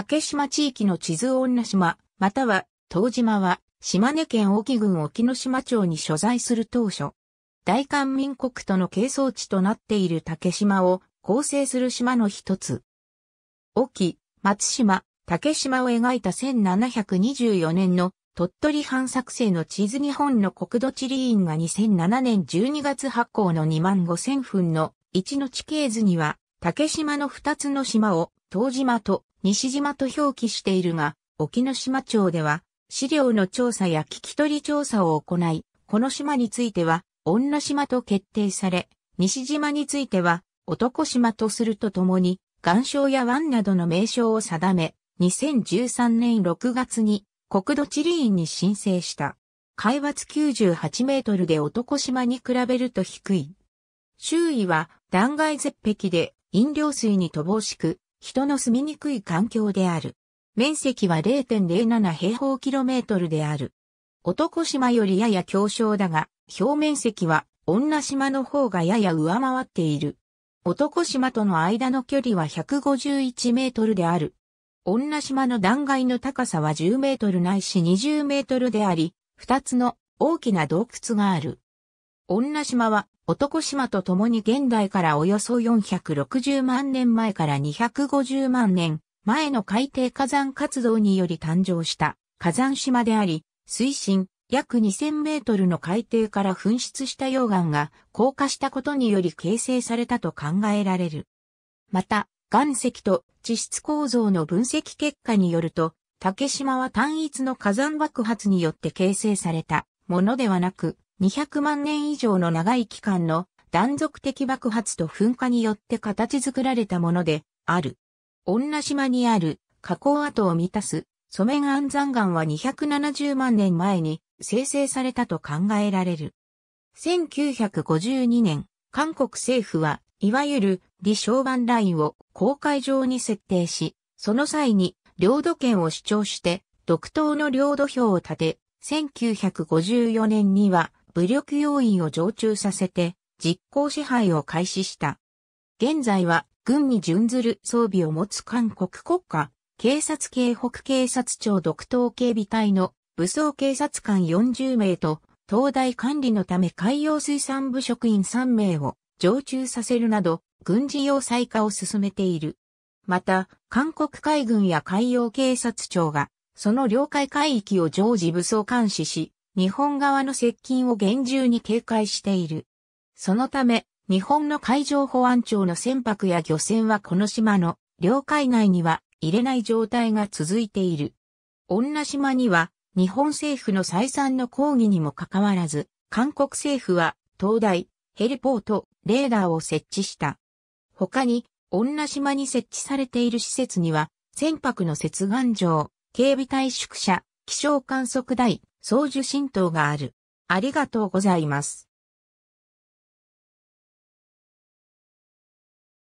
竹島地域の地図女島、または、東島は、島根県沖郡沖ノ島町に所在する当初、大韓民国との係争地となっている竹島を構成する島の一つ。沖、松島、竹島を描いた1724年の鳥取藩作成の地図日本の国土地理院が2007年12月発行の2万5000分の1の地形図には竹島の二つの島を東島と西島と表記しているが、沖ノ島町では資料の調査や聞き取り調査を行い、この島については女島と決定され、西島については男島とするとともに、岩礁や湾などの名称を定め、2013年6月に国土地理院に申請した。海抜98メートルで男島に比べると低い。周囲は断崖絶壁で飲料水に乏しく、人の住みにくい環境である。面積は0.07平方キロメートルである。男島よりやや強小だが、表面積は女島の方がやや上回っている。男島との間の距離は151メートルである。女島の断崖の高さは10メートルないし20メートルであり、二つの大きな洞窟がある。女島は男島と共に現代からおよそ460万年前から250万年前の海底火山活動により誕生した火山島であり、水深約2000メートルの海底から噴出した溶岩が降下したことにより形成されたと考えられる。また、岩石と地質構造の分析結果によると、竹島は単一の火山爆発によって形成されたものではなく、200万年以上の長い期間の断続的爆発と噴火によって形作られたものである。女島にある火口跡を満たすソメガン山岩は270万年前に生成されたと考えられる。1952年、韓国政府は、いわゆる、李承晩ラインを公海上に設定し、その際に、領土権を主張して、独島の領土表を立て、1954年には、武力要員を常駐させて実効支配を開始した。現在は軍に準ずる装備を持つ韓国国家、警察警北警察庁独島警備隊の武装警察官40名と、東大管理のため海洋水産部職員3名を常駐させるなど、軍事要塞化を進めている。また、韓国海軍や海洋警察庁が、その領海海域を常時武装監視し、日本側の接近を厳重に警戒している。そのため、日本の海上保安庁の船舶や漁船はこの島の領海内には入れない状態が続いている。女島には日本政府の再三の抗議にもかかわらず、韓国政府は灯台、ヘリポート、レーダーを設置した。他に、女島に設置されている施設には、船舶の接岸場、警備隊宿舎、気象観測台、送受信等がある。ありがとうございます。